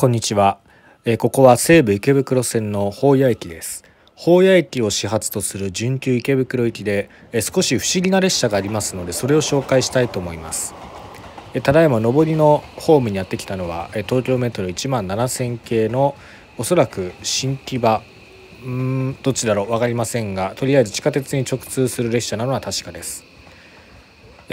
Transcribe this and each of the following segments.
こんにちは、えー、ここは西武池袋線の保谷駅です保谷駅を始発とする準急池袋行きで、えー、少し不思議な列車がありますのでそれを紹介したいと思いますえー、ただいま上りのホームにやってきたのは、え東京メトロ1万7000系のおそらく新木場うんどっちだろう分かりませんがとりあえず地下鉄に直通する列車なのは確かです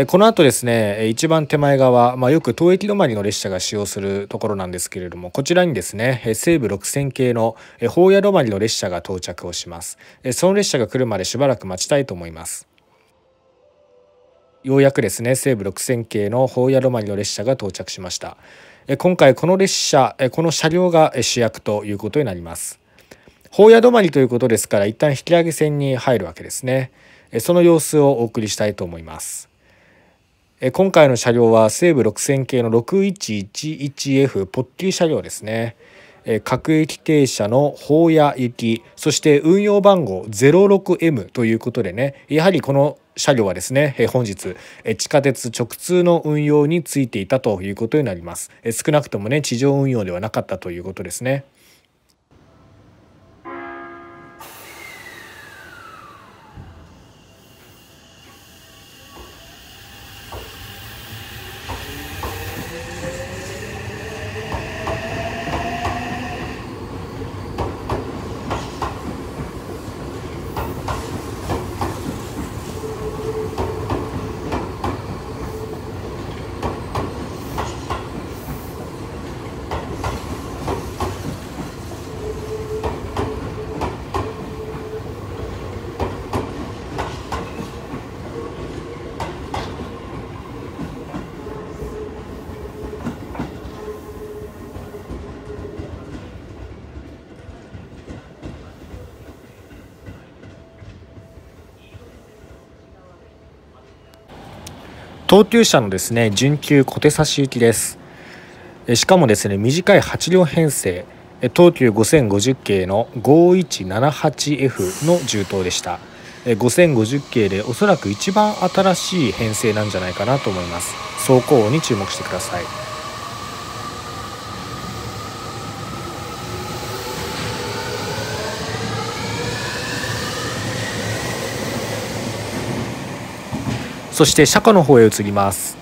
この後ですね一番手前側、まあ、よく東駅止まりの列車が使用するところなんですけれどもこちらにですね西武6000系の法屋止まりの列車が到着をしますその列車が来るまでしばらく待ちたいと思いますようやくですね西武6000系の法屋止まりの列車が到着しました今回この列車この車両が主役ということになります法屋止まりということですから一旦引き上げ線に入るわけですねその様子をお送りしたいと思います今回の車両は西武6000系の 6111F ポッキー車両ですね各駅停車の法屋行きそして運用番号 06M ということでねやはりこの車両はですね本日地下鉄直通の運用についていたということになります少なくともね地上運用ではなかったということですね東急車のですね準急小手差し行きですしかもですね短い8両編成東急5050系の 5178F の重灯でした5050系でおそらく一番新しい編成なんじゃないかなと思います走行音に注目してくださいそして車庫の方へ移ります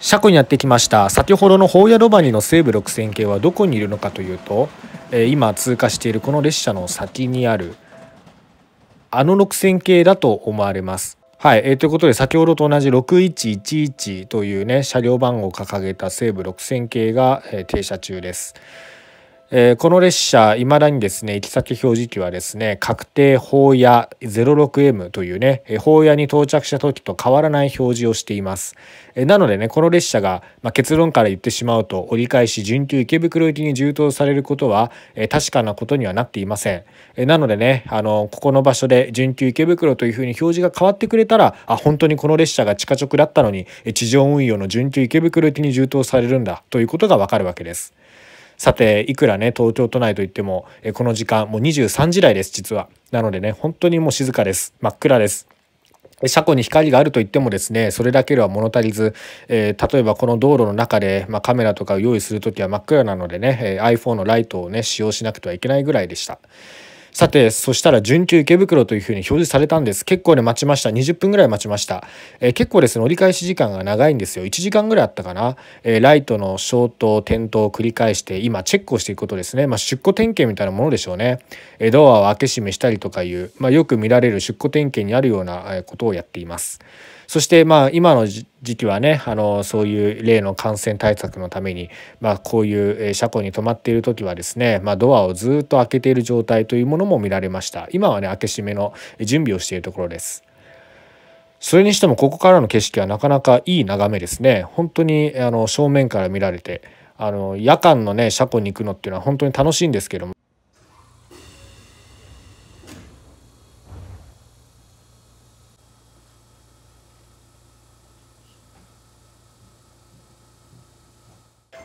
車庫にやってきました先ほどのホーヤロバニの西武6000系はどこにいるのかというと、え今通過しているこの列車の先にあるあの6000系だと思われますはい、えー、ということで先ほどと同じ6111というね車両番号を掲げた西武6000系が、えー、停車中です。えー、この列車、いまだにですね、行き先表示器はですね、確定法屋 06M というね、法屋に到着した時と変わらない表示をしています。えー、なのでね、この列車が、まあ、結論から言ってしまうと、折り返し準急池袋行きに充当されることは、えー、確かなことにはなっていません。えなのでね、あの、ここの場所で準急池袋というふうに表示が変わってくれたら、あ、本当にこの列車が地下直だったのに、地上運用の準急池袋行きに充当されるんだということがわかるわけです。さて、いくらね、東京都内といっても、えこの時間、もう23時台です、実は。なのでね、本当にもう静かです。真っ暗です。車庫に光があるといってもですねそれだけでは物足りず、えー、例えばこの道路の中で、まあ、カメラとかを用意するときは真っ暗なのでね iPhone のライトをね使用しなくてはいけないぐらいでした。さて、そしたら準急池袋というふうに表示されたんです。結構ね、待ちました。20分ぐらい待ちました。えー、結構ですね、折り返し時間が長いんですよ。1時間ぐらいあったかな。えー、ライトの消灯、点灯を繰り返して、今、チェックをしていくことですね。まあ、出庫点検みたいなものでしょうね。えドアを開け閉めしたりとかいう、まあ、よく見られる出庫点検にあるようなことをやっています。そしてまあ今の時期はねあのそういう例の感染対策のために、まあ、こういう車庫に止まっている時はですね、まあ、ドアをずっと開けている状態というものも見られました今はね開け閉めの準備をしているところです。それにしてもここからの景色はなかなかいい眺めですね本当にあの正面から見られてあの夜間のね車庫に行くのっていうのは本当に楽しいんですけども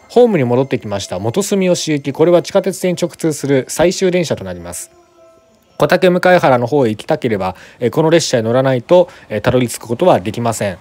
ホームに戻ってきました元住吉行きこれは地下鉄線直通する最終電車となります小竹向原の方へ行きたければこの列車に乗らないとたどり着くことはできません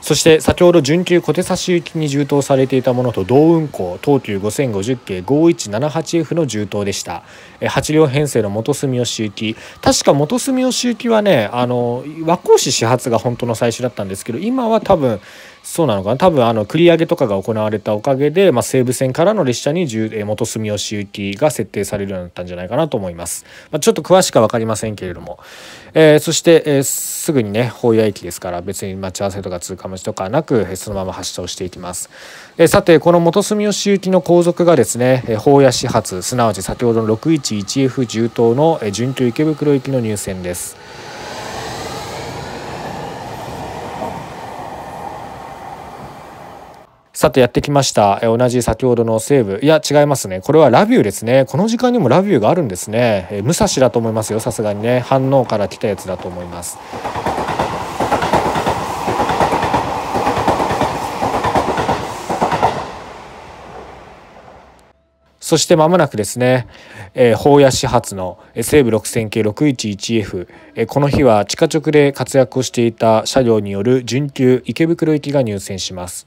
そして先ほど準急小手差し行きに充当されていたものと同運行東急5050系 5178F の充当でした8両編成の元住吉行き確か元住吉行きはねあの和光市始発が本当の最初だったんですけど今は多分そうなのかな多分あの繰り上げとかが行われたおかげで、まあ、西武線からの列車に元住吉行きが設定されるようになったんじゃないかなと思います、まあ、ちょっと詳しくは分かりませんけれども、えー、そして、えー、すぐにね保谷駅ですから別に待ち合わせとか通過待ちとかなくそのまま発車をしていきます、えー、さてこの元住吉行きの後続がですね保谷始発すなわち先ほどの 611F 重東の準急池袋行きの入線ですさてやってきました。え同じ先ほどの西武。いや、違いますね。これはラビューですね。この時間にもラビューがあるんですね。え武蔵だと思いますよ。さすがにね。反応から来たやつだと思います。そしてまもなくですね、えー、法屋始発の西武6000系 611F、えー、この日は地下直で活躍をしていた車両による準急池袋行きが入線します。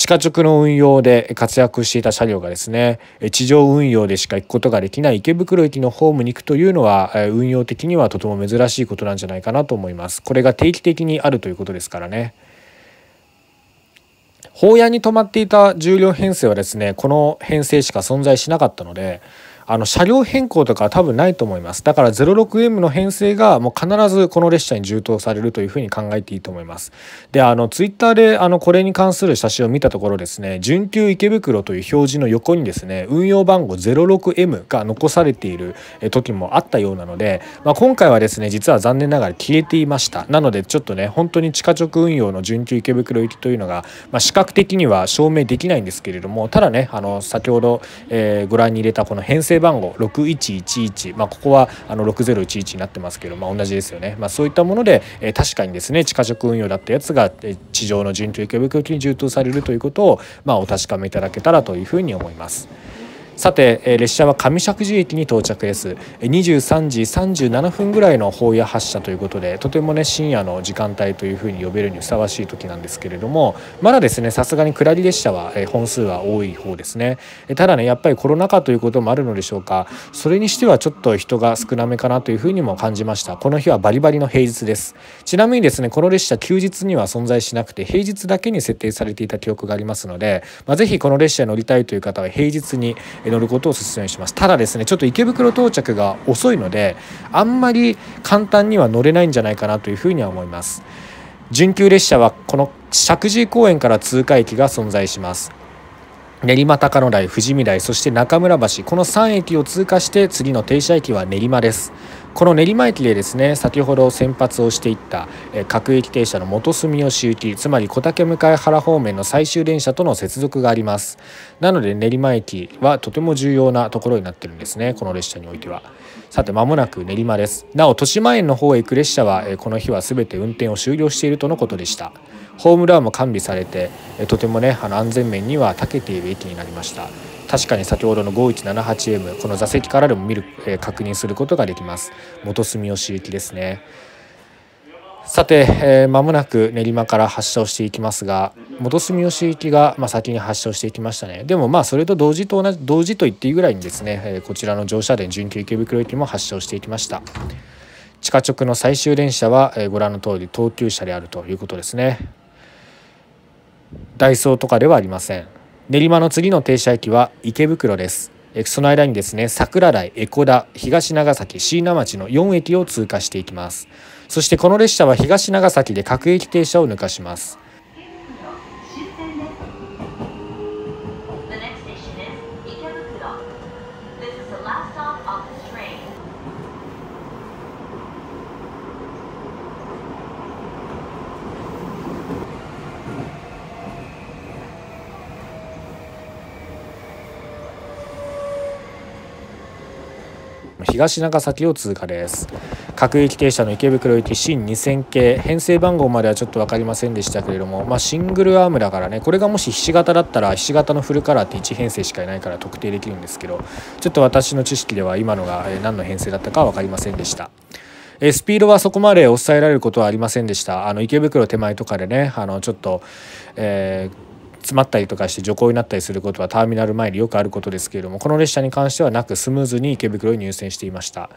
地下直の運用で活躍していた車両がですね地上運用でしか行くことができない池袋駅のホームに行くというのは運用的にはとても珍しいことなんじゃないかなと思いますこれが定期的にあるということですからね法屋に泊まっていた重量編成はですねこの編成しか存在しなかったのであの車両変更とか多分ないと思いますだから 06M の編成がもう必ずこの列車に充当されるというふうに考えていいと思いますであのツイッターであのこれに関する写真を見たところですね準急池袋という表示の横にですね運用番号 06M が残されている時もあったようなので、まあ、今回はですね実は残念ながら消えていましたなのでちょっとね本当に地下直運用の準急池袋行きというのが、まあ、視覚的には証明できないんですけれどもただねあの先ほど、えー、ご覧に入れたこの編成帯番号6111、まあ、ここはあの6011になってますけど、まあ、同じですよね、まあ、そういったもので、えー、確かにですね地下食運用だったやつが、えー、地上の人類教育に充当されるということを、まあ、お確かめいただけたらというふうに思います。さて、え列車は上石寺駅に到着です23時37分ぐらいの法や発車ということでとてもね深夜の時間帯というふうに呼べるにふさわしい時なんですけれどもまだですねさすがに下り列車は、え本数は多い方ですねただねやっぱりコロナ禍ということもあるのでしょうかそれにしてはちょっと人が少なめかなというふうにも感じましたこの日はバリバリの平日ですちなみにですねこの列車休日には存在しなくて平日だけに設定されていた記憶がありますので、まあ、ぜこの列車に乗りたいという方は平日に乗ることをお勧めしますただですねちょっと池袋到着が遅いのであんまり簡単には乗れないんじゃないかなというふうには思います準急列車はこの石神井公園から通過駅が存在します練馬高野台富士見台そして中村橋この3駅を通過して次の停車駅は練馬ですこの練馬駅でですね先ほど先発をしていったえ各駅停車の元住吉行きつまり小竹向原方面の最終電車との接続がありますなので練馬駅はとても重要なところになってるんですねこの列車においてはさて間もなく練馬ですなお豊島園の方へ行く列車はえこの日は全て運転を終了しているとのことでしたホームランも完備されてえとてもねあの安全面には長けている駅になりました確かに先ほどの 5178M この座席からでも見る、えー、確認することができます元住吉行きですねさて、えー、もなく練馬から発車をしていきますが元住吉行きが、まあ、先に発射をしていきましたねでもまあそれと同時と同じ同時と言っていいぐらいにですね、えー、こちらの乗車で準急池袋駅も発射をしていきました地下直の最終電車は、えー、ご覧の通り東急車であるということですねダイソーとかではありません練馬の次の停車駅は池袋ですその間にですね桜台江古田東長崎椎名町の4駅を通過していきますそしてこの列車は東長崎で各駅停車を抜かします東長崎を通過です各駅停車の池袋行き新2000系編成番号まではちょっと分かりませんでしたけれども、まあ、シングルアームだからねこれがもしひし形だったらひし形のフルカラーって1編成しかいないから特定できるんですけどちょっと私の知識では今のが何の編成だったか分かりませんでした。えスピードはそこまで抑えられることはありませんでした。あの池袋手前とかでね、あのちょっと、えー詰まったりとかして徐行になったりすることはターミナル前によくあることですけれどもこの列車に関してはなくスムーズに池袋に入線していました。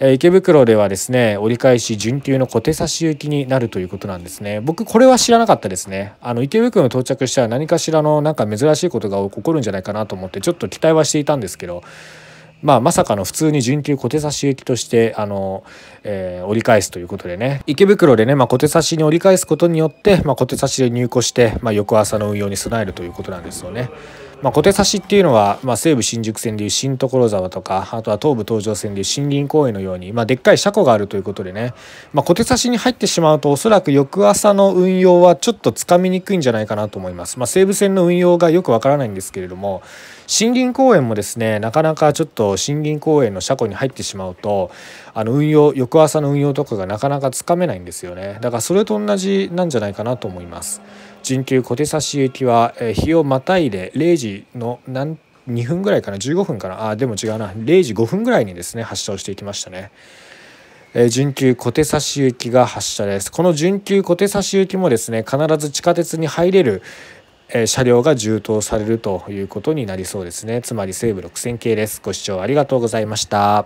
え池袋ではですね折り返し準急の小手差し行きになるということなんですね僕これは知らなかったですねあの池袋に到着したら何かしらのなんか珍しいことが起こるんじゃないかなと思ってちょっと期待はしていたんですけどまあ、まさかの普通に準急小手差し行きとしてあの、えー、折り返すということでね池袋でね、まあ、小手差しに折り返すことによって、まあ、小手差しで入庫して、まあ、翌朝の運用に備えるということなんですよね。まあ、小手差しっていうのは、まあ、西武新宿線でいう新所沢とかあとは東武東上線でいう森林公園のように、まあ、でっかい車庫があるということでね、まあ、小手差しに入ってしまうとおそらく翌朝の運用はちょっとつかみにくいんじゃないかなと思います、まあ、西武線の運用がよくわからないんですけれども森林公園もですねなかなかちょっと森林公園の車庫に入ってしまうとあの運用翌朝の運用とかがなかなかつかめないんですよねだからそれと同じなんじゃないかなと思います。人急小手差し行きは、え日をまたいで0時の何2分ぐらいかな15分かなあでも違うな0時5分ぐらいにですね発車をしていきましたね。えー、準急小手差し行きが発車ですこの準急小手差し行きもですね必ず地下鉄に入れる、えー、車両が充当されるということになりそうですねつまり西武6000系ですご視聴ありがとうございました